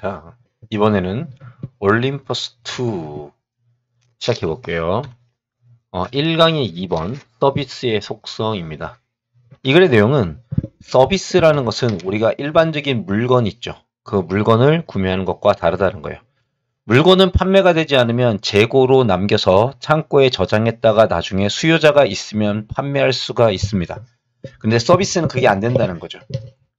자, 이번에는 올림퍼스 2 시작해 볼게요. 어, 1강의 2번 서비스의 속성입니다. 이 글의 내용은 서비스라는 것은 우리가 일반적인 물건 있죠. 그 물건을 구매하는 것과 다르다는 거예요. 물건은 판매가 되지 않으면 재고로 남겨서 창고에 저장했다가 나중에 수요자가 있으면 판매할 수가 있습니다. 근데 서비스는 그게 안 된다는 거죠.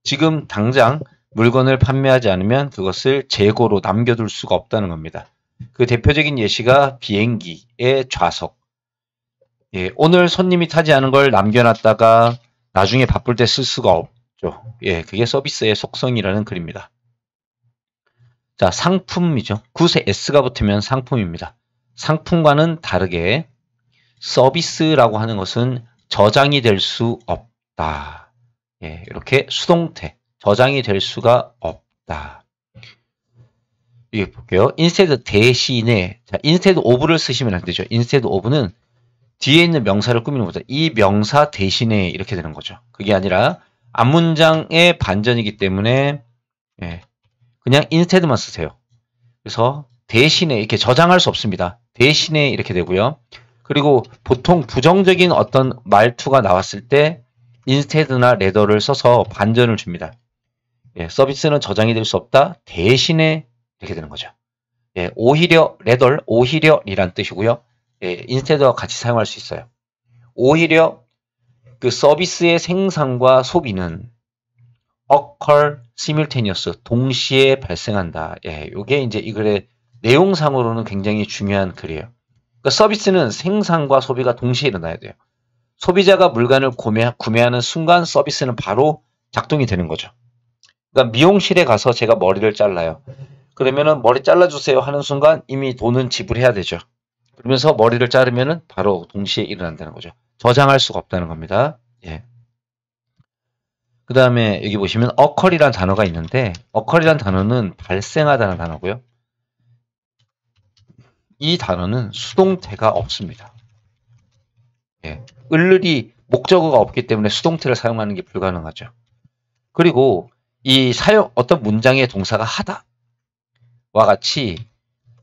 지금 당장 물건을 판매하지 않으면 그것을 재고로 남겨둘 수가 없다는 겁니다. 그 대표적인 예시가 비행기의 좌석. 예, 오늘 손님이 타지 않은 걸 남겨놨다가 나중에 바쁠 때 쓸 수가 없죠. 예, 그게 서비스의 속성이라는 글입니다. 자, 상품이죠. 구세 S가 붙으면 상품입니다. 상품과는 다르게 서비스라고 하는 것은 저장이 될 수 없다. 예, 이렇게 수동태, 저장이 될 수가 없다. 이게 볼게요. instead 대신에 자, instead of를 쓰시면 안 되죠. instead of는 뒤에 있는 명사를 꾸미는 거죠. 이 명사 대신에 이렇게 되는 거죠. 그게 아니라 앞문장의 반전이기 때문에 예, 그냥 instead만 쓰세요. 그래서 대신에 이렇게 저장할 수 없습니다. 대신에 이렇게 되고요. 그리고 보통 부정적인 어떤 말투가 나왔을 때 인스테드나 레더를 써서 반전을 줍니다. 예, 서비스는 저장이 될 수 없다. 대신에 이렇게 되는 거죠. 예, 오히려 레덜, 오히려이란 뜻이고요. 예, 인스테드와 같이 사용할 수 있어요. 오히려 그 서비스의 생산과 소비는 occur simultaneous 동시에 발생한다. 예, 요게 이제 이 글의 내용상으로는 굉장히 중요한 글이에요. 그 서비스는 생산과 소비가 동시에 일어나야 돼요. 소비자가 물건을 구매, 구매하는 순간 서비스는 바로 작동이 되는 거죠. 그러니까 미용실에 가서 제가 머리를 잘라요. 그러면은 머리 잘라주세요 하는 순간 이미 돈은 지불해야 되죠. 그러면서 머리를 자르면은 바로 동시에 일어난다는 거죠. 저장할 수가 없다는 겁니다. 예. 그 다음에 여기 보시면 어컬이란 단어가 있는데 어컬이란 단어는 발생하다는 단어고요. 이 단어는 수동태가 없습니다. 예. 을르리 목적어가 없기 때문에 수동태를 사용하는 게 불가능하죠. 그리고 이 사용 어떤 문장의 동사가 하다와 같이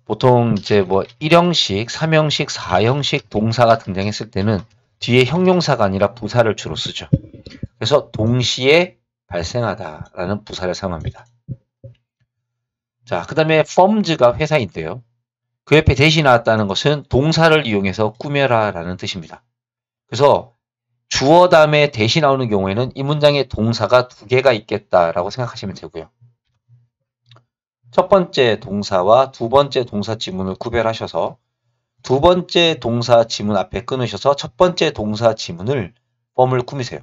보통 이제 뭐 1형식, 3형식, 4형식 동사가 등장했을 때는 뒤에 형용사가 아니라 부사를 주로 쓰죠. 그래서 동시에 발생하다라는 부사를 사용합니다. 자, 그 다음에 firms가 회사인데요. 그 옆에 대신 나왔다는 것은 동사를 이용해서 꾸며라라는 뜻입니다. 그래서 주어 다음에 대신 나오는 경우에는 이 문장에 동사가 두 개가 있겠다라고 생각하시면 되고요. 첫 번째 동사와 두 번째 동사 지문을 구별하셔서 두 번째 동사 지문 앞에 끊으셔서 첫 번째 동사 지문을 펌을 꾸미세요.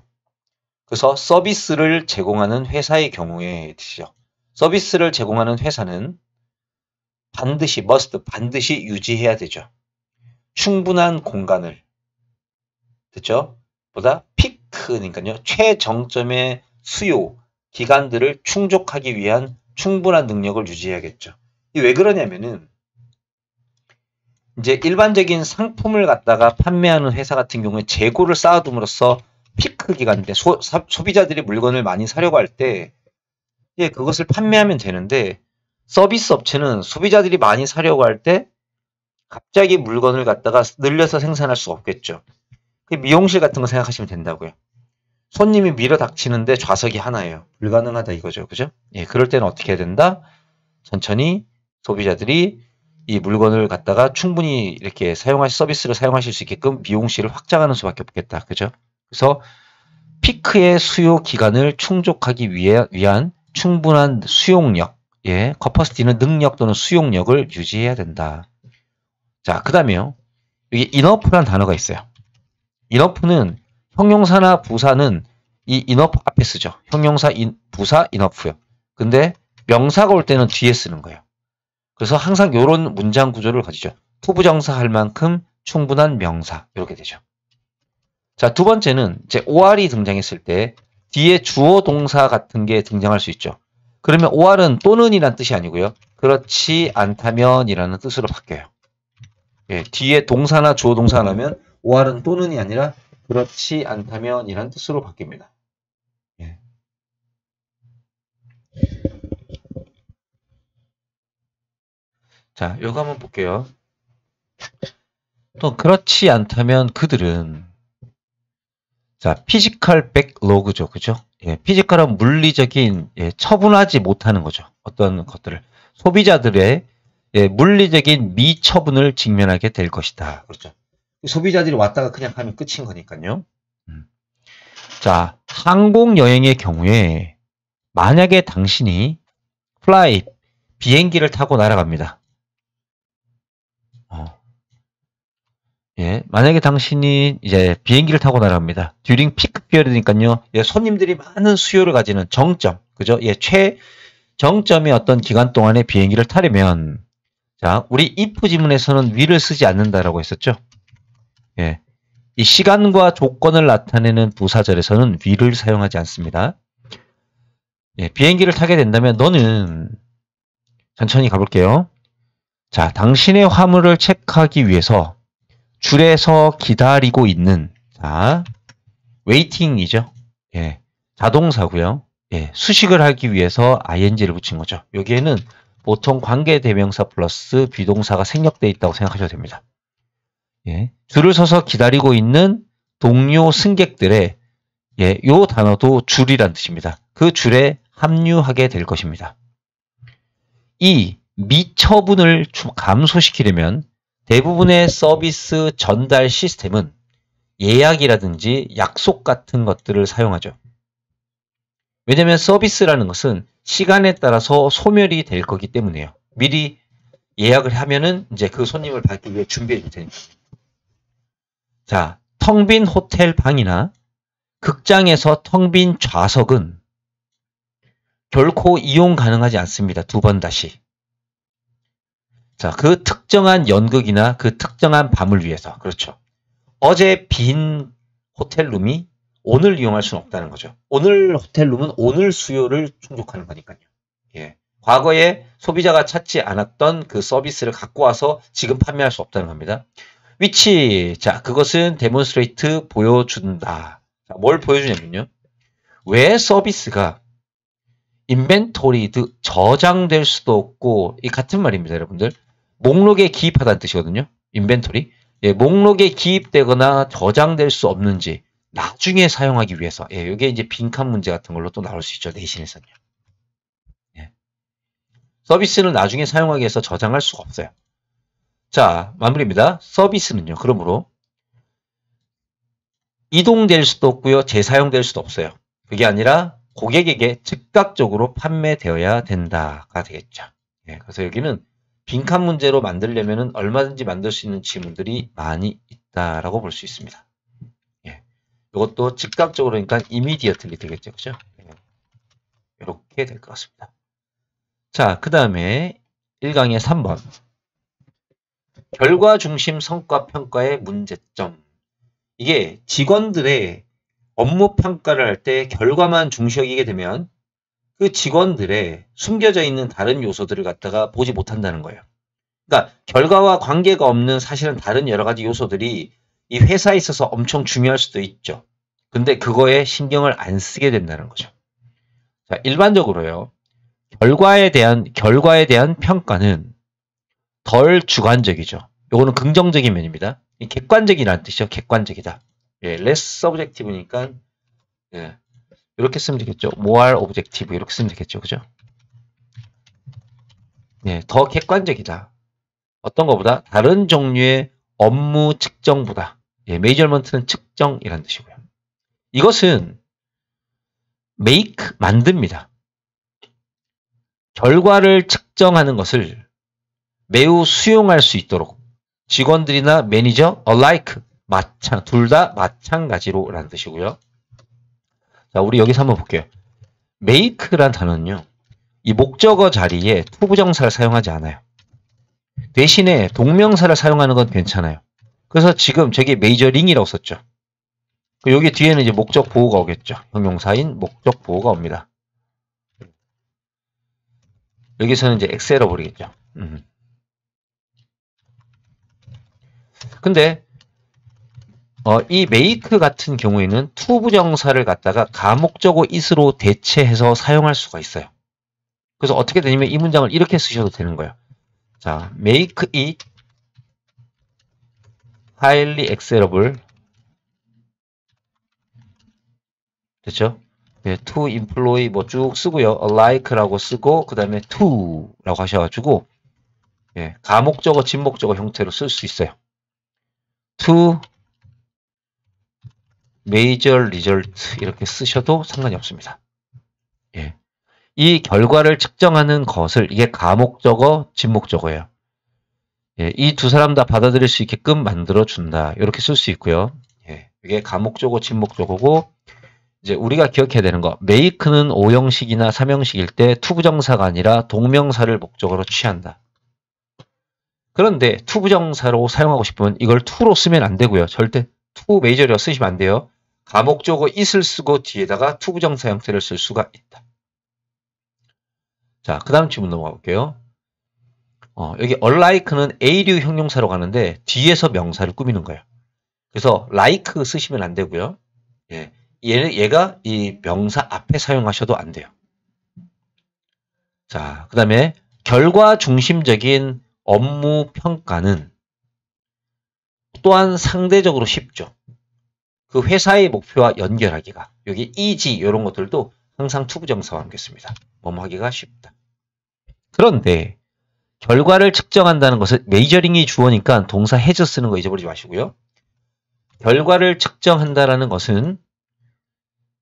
그래서 서비스를 제공하는 회사의 경우에 드시죠. 서비스를 제공하는 회사는 반드시 must 반드시 유지해야 되죠. 충분한 공간을 됐죠? 보다 피크니까요. 최정점의 수요 기간들을 충족하기 위한 충분한 능력을 유지해야겠죠. 왜 그러냐면은 이제 일반적인 상품을 갖다가 판매하는 회사 같은 경우에 재고를 쌓아둠으로써 피크 기간 때 소, 비자들이 물건을 많이 사려고 할때 예, 그것을 판매하면 되는데 서비스 업체는 소비자들이 많이 사려고 할 때 갑자기 물건을 갖다가 늘려서 생산할 수 없겠죠. 미용실 같은 거 생각하시면 된다고요. 손님이 밀어 닥치는데 좌석이 하나예요. 불가능하다 이거죠. 그죠? 예, 그럴 때는 어떻게 해야 된다? 천천히 소비자들이 이 물건을 갖다가 충분히 이렇게 사용할 서비스를 사용하실 수 있게끔 미용실을 확장하는 수밖에 없겠다. 그죠? 그래서 피크의 수요 기간을 충족하기 위해, 위한 충분한 수용력, 예, 커퍼스티는 능력 또는 수용력을 유지해야 된다. 자, 그 다음에요. 여기 인어프란 단어가 있어요. 인어프는 형용사나 부사는 이 인어프 앞에 쓰죠. 형용사, 인, 부사, 인어프요. 근데 명사가 올 때는 뒤에 쓰는 거예요. 그래서 항상 이런 문장 구조를 가지죠. 투부정사 할 만큼 충분한 명사 이렇게 되죠. 자, 두 번째는 이제 OR이 등장했을 때 뒤에 주어 동사 같은 게 등장할 수 있죠. 그러면 OR은 또는이란 뜻이 아니고요. 그렇지 않다면이라는 뜻으로 바뀌어요. 예, 뒤에 동사나 주어 동사라면 오알은 또는이 아니라 그렇지 않다면이란 뜻으로 바뀝니다. 예. 자, 요거 한번 볼게요. 또 그렇지 않다면 그들은 자, 피지컬 백로그죠. 그죠? 예, 피지컬은 물리적인 예, 처분하지 못하는 거죠. 어떤 것들을 소비자들의 예, 물리적인 미처분을 직면하게 될 것이다. 그렇죠. 소비자들이 왔다가 그냥 가면 끝인 거니까요. 음. 자, 항공 여행의 경우에 만약에 당신이 플라이 비행기를 타고 날아갑니다. 어. 예, 만약에 당신이 이제 비행기를 타고 날아갑니다. 듀링 피크피어드니까요 예, 손님들이 많은 수요를 가지는 정점, 그죠? 예, 최 정점의 어떤 기간 동안에 비행기를 타려면 자, 우리 if 지문에서는 위를 쓰지 않는다라고 했었죠. 예. 이 시간과 조건을 나타내는 부사절에서는 위를 사용하지 않습니다. 예, 비행기를 타게 된다면 너는 천천히 가볼게요. 자, 당신의 화물을 체크하기 위해서 줄에서 기다리고 있는 자, 웨이팅이죠. 예. 자동사고요. 예, 수식을 하기 위해서 ing를 붙인 거죠. 여기에는 보통 관계 대명사 플러스 비동사가 생략되어 있다고 생각하셔도 됩니다. 예, 줄을 서서 기다리고 있는 동료 승객들의 예, 요 단어도 줄이란 뜻입니다. 그 줄에 합류하게 될 것입니다. 이 미처분을 감소시키려면 대부분의 서비스 전달 시스템은 예약이라든지 약속 같은 것들을 사용하죠. 왜냐하면 서비스라는 것은 시간에 따라서 소멸이 될 거기 때문에요. 미리 예약을 하면은 이제 그 손님을 받기 위해 준비해 줄 테니까. 자, 텅빈 호텔 방이나 극장에서 텅 빈 좌석은 결코 이용 가능하지 않습니다. 두 번 다시. 자, 그 특정한 연극이나 그 특정한 밤을 위해서. 그렇죠. 어제 빈 호텔룸이 오늘 이용할 수는 없다는 거죠. 오늘 호텔룸은 오늘 수요를 충족하는 거니까요. 예. 과거에 소비자가 찾지 않았던 그 서비스를 갖고 와서 지금 판매할 수 없다는 겁니다. 위치. 자, 그것은 데몬스트레이트 보여준다. 자, 뭘 보여주냐면요. 왜 서비스가 인벤토리드 저장될 수도 없고 이 같은 말입니다, 여러분들. 목록에 기입하다는 뜻이거든요. 인벤토리. 예, 목록에 기입되거나 저장될 수 없는지 나중에 사용하기 위해서. 예, 이게 이제 빈칸 문제 같은 걸로 또 나올 수 있죠. 내신에서는요. 예. 서비스는 나중에 사용하기 위해서 저장할 수가 없어요. 자, 마무리입니다. 서비스는요. 그러므로 이동될 수도 없고요. 재사용될 수도 없어요. 그게 아니라 고객에게 즉각적으로 판매되어야 된다가 되겠죠. 네, 그래서 여기는 빈칸 문제로 만들려면 얼마든지 만들 수 있는 지문들이 많이 있다라고 볼 수 있습니다. 예. 이것도 즉각적으로 그러니까 이미디어틀리 되겠죠. 그죠? 예. 이렇게 될 것 같습니다. 자, 그 다음에 1강의 3번. 결과 중심 성과 평가의 문제점. 이게 직원들의 업무 평가를 할 때 결과만 중시하게 되면 그 직원들의 숨겨져 있는 다른 요소들을 갖다가 보지 못한다는 거예요. 그러니까 결과와 관계가 없는 사실은 다른 여러 가지 요소들이 이 회사에 있어서 엄청 중요할 수도 있죠. 근데 그거에 신경을 안 쓰게 된다는 거죠. 자, 일반적으로요. 결과에 대한 결과에 대한 평가는 덜 주관적이죠. 요거는 긍정적인 면입니다. 객관적이라는 뜻이죠. 객관적이다. 예, less objective니까 예, 이렇게 쓰면 되겠죠. more objective 이렇게 쓰면 되겠죠. 그죠? 예, 더 객관적이다. 어떤 것보다 다른 종류의 업무 측정보다 예, 메이저먼트는 측정이라는 뜻이고요. 이것은 make 만듭니다. 결과를 측정하는 것을 매우 수용할 수 있도록 직원들이나 매니저 alike 마찬 둘 다 마찬가지로라는 뜻이고요. 자, 우리 여기서 한번 볼게요. make란 단어는요. 이 목적어 자리에 투부정사를 사용하지 않아요. 대신에 동명사를 사용하는 건 괜찮아요. 그래서 지금 저게 메이저링이라고 썼죠. 그 여기 뒤에는 이제 목적 보호가 오겠죠. 형용사인 목적 보호가 옵니다. 여기서는 이제 엑셀어 버리겠죠. 음. 근데 어, 이 make 같은 경우에는 to 부정사를 갖다가 가목적어 is로 대체해서 사용할 수가 있어요. 그래서 어떻게 되냐면 이 문장을 이렇게 쓰셔도 되는 거예요. 자, make it highly accelerable 됐죠? 예, to employ 뭐 쭉 쓰고요. like라고 쓰고 그 다음에 to라고 하셔가지고 예, 가목적어, 진목적어 형태로 쓸 수 있어요. to major result 이렇게 쓰셔도 상관이 없습니다. 예. 이 결과를 측정하는 것을 이게 가목적어, 진목적어예요. 예, 이 두 사람 다 받아들일 수 있게끔 만들어 준다. 이렇게 쓸 수 있고요. 예, 이게 가목적어, 진목적어고 이제 우리가 기억해야 되는 거메이크는 오형식이나 삼형식일 때 투부정사가 아니라 동명사를 목적으로 취한다. 그런데 투 o 부정사로 사용하고 싶으면 이걸 투로 쓰면 안 되고요. 절대 투 o 메이저리어 쓰시면 안 돼요. 감목적어 it을 쓰고 뒤에다가 투 o 부정사 형태를 쓸 수가 있다. 자, 그 다음 질문 넘어가 볼게요. 어, 여기 unlike는 A류 형용사로 가는데 뒤에서 명사를 꾸미는 거예요. 그래서 like 쓰시면 안 되고요. 예, 얘, 얘가 이 명사 앞에 사용하셔도 안 돼요. 자, 그 다음에 결과 중심적인 업무 평가는 또한 상대적으로 쉽죠. 그 회사의 목표와 연결하기가 여기 이지 이런 것들도 항상 투부정사와 함께씁니다. 뭐 하기가 쉽다. 그런데 결과를 측정한다는 것은 메이저링이 주어니까 동사 해저 쓰는 거 잊어버리지 마시고요. 결과를 측정한다라는 것은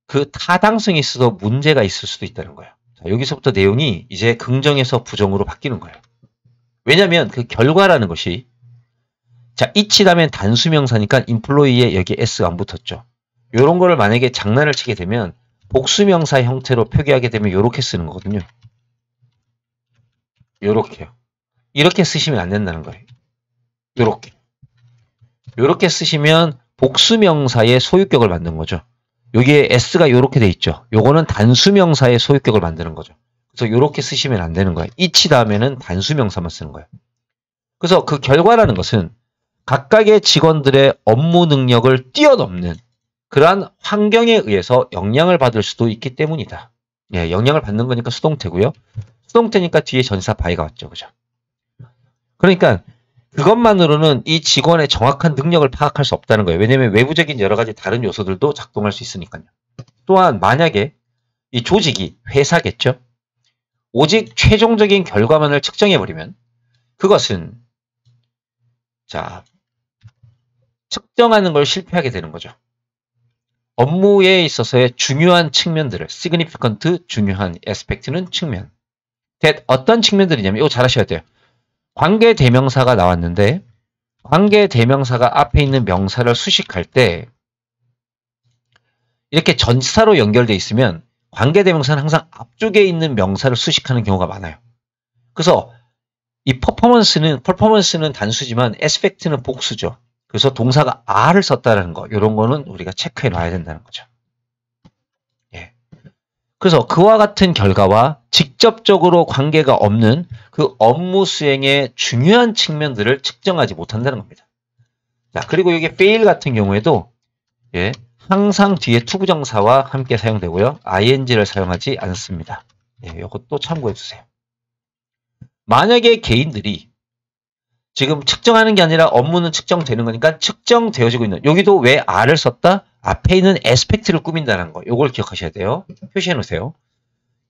그 타당성이 있어도 문제가 있을 수도 있다는 거예요. 자, 여기서부터 내용이 이제 긍정에서 부정으로 바뀌는 거예요. 왜냐면 그 결과라는 것이 자, 이치 라면 단수명사니까 인플로이에 여기 s가 안 붙었죠. 이런 거를 만약에 장난을 치게 되면 복수명사 형태로 표기하게 되면 이렇게 쓰는 거거든요. 이렇게요 이렇게 쓰시면 안 된다는 거예요. 이렇게이렇게 쓰시면 복수명사의 소유격을 만든 거죠. 여기에 s가 이렇게돼 있죠. 요거는 단수명사의 소유격을 만드는 거죠. 그래서 이렇게 쓰시면 안 되는 거예요 이치 다음에는 단수명사만 쓰는 거예요 그래서 그 결과라는 것은 각각의 직원들의 업무 능력을 뛰어넘는 그러한 환경에 의해서 영향을 받을 수도 있기 때문이다. 예, 영향을 받는 거니까 수동태고요. 수동태니까 뒤에 전사 바이가 왔죠. 그죠? 그러니까 그것만으로는 이 직원의 정확한 능력을 파악할 수 없다는 거예요. 왜냐하면 외부적인 여러 가지 다른 요소들도 작동할 수 있으니까요. 또한 만약에 이 조직이 회사겠죠. 오직 최종적인 결과만을 측정해버리면 그것은 자 측정하는 걸 실패하게 되는 거죠. 업무에 있어서의 중요한 측면들을 significant 중요한 aspect는 측면 that 어떤 측면들이냐면 이거 잘 하셔야 돼요. 관계 대명사가 나왔는데 관계 대명사가 앞에 있는 명사를 수식할 때 이렇게 전사로 연결되어 있으면 관계대명사는 항상 앞쪽에 있는 명사를 수식하는 경우가 많아요. 그래서 이 퍼포먼스는 퍼포먼스는 단수지만 에스펙트는 복수죠. 그래서 동사가 r을 썼다는 거 이런 거는 우리가 체크해 놔야 된다는 거죠. 예. 그래서 그와 같은 결과와 직접적으로 관계가 없는 그 업무 수행의 중요한 측면들을 측정하지 못한다는 겁니다. 자, 그리고 여기 f a i 같은 경우에도 예. 항상 뒤에 투구정사와 함께 사용되고요. ing를 사용하지 않습니다. 네, 예, 이것도 참고해주세요. 만약에 개인들이 지금 측정하는 게 아니라 업무는 측정되는 거니까 측정되어지고 있는 여기도 왜 R을 썼다? 앞에 있는 에스펙트를 꾸민다는 거이걸 기억하셔야 돼요. 표시해 놓으세요.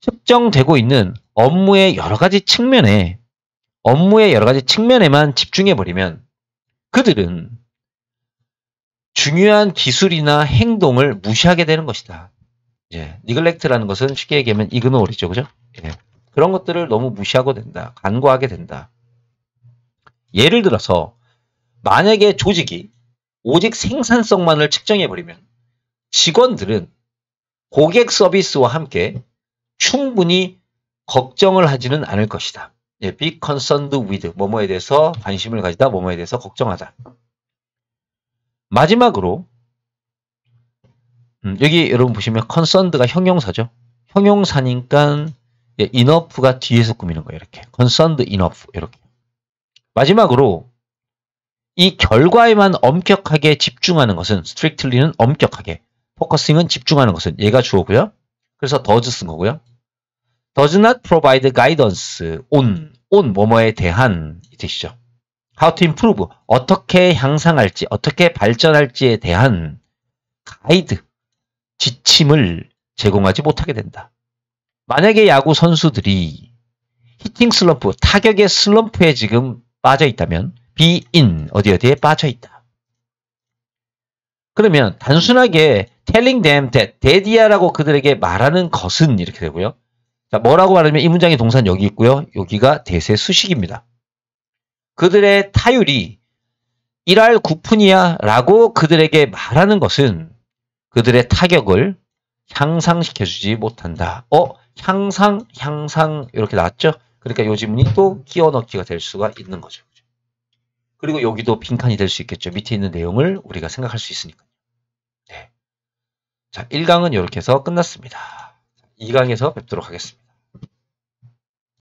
측정되고 있는 업무의 여러 가지 측면에 업무의 여러 가지 측면에만 집중해 버리면 그들은 중요한 기술이나 행동을 무시하게 되는 것이다. 예, 니글렉트라는 것은 쉽게 얘기하면 이그노리죠, 그죠? 예, 그런 것들을 너무 무시하고 된다, 간과하게 된다. 예를 들어서 만약에 조직이 오직 생산성만을 측정해 버리면 직원들은 고객 서비스와 함께 충분히 걱정을 하지는 않을 것이다. 예, be concerned with 뭐뭐에 대해서 관심을 가지다, 뭐뭐에 대해서 걱정하다. 마지막으로 음, 여기 여러분 보시면 concerned가 형용사죠. 형용사니까 예, enough가 뒤에서 꾸미는 거예요. 이렇게 concerned enough 이렇게 마지막으로 이 결과에만 엄격하게 집중하는 것은 strictly는 엄격하게 focusing은 집중하는 것은 얘가 주어고요. 그래서 does 쓴 거고요. does not provide guidance on on 뭐뭐에 대한 이 뜻이죠. how to improve 어떻게 향상할지 어떻게 발전할지에 대한 가이드 지침을 제공하지 못하게 된다. 만약에 야구 선수들이 히팅 슬럼프, 타격의 슬럼프에 지금 빠져 있다면 be in 어디 어디에 빠져 있다. 그러면 단순하게 telling them that 대디야라고 그들에게 말하는 것은 이렇게 되고요. 자, 뭐라고 말하면 이 문장의 동산 여기 있고요. 여기가 대세 수식입니다. 그들의 타율이 1할 9푼이야 라고 그들에게 말하는 것은 그들의 타격을 향상시켜주지 못한다. 어? 향상, 향상 이렇게 나왔죠? 그러니까 요 지문이 또 끼워넣기가 될 수가 있는 거죠. 그리고 여기도 빈칸이 될 수 있겠죠. 밑에 있는 내용을 우리가 생각할 수 있으니까. 네. 자, 1강은 이렇게 해서 끝났습니다. 2강에서 뵙도록 하겠습니다.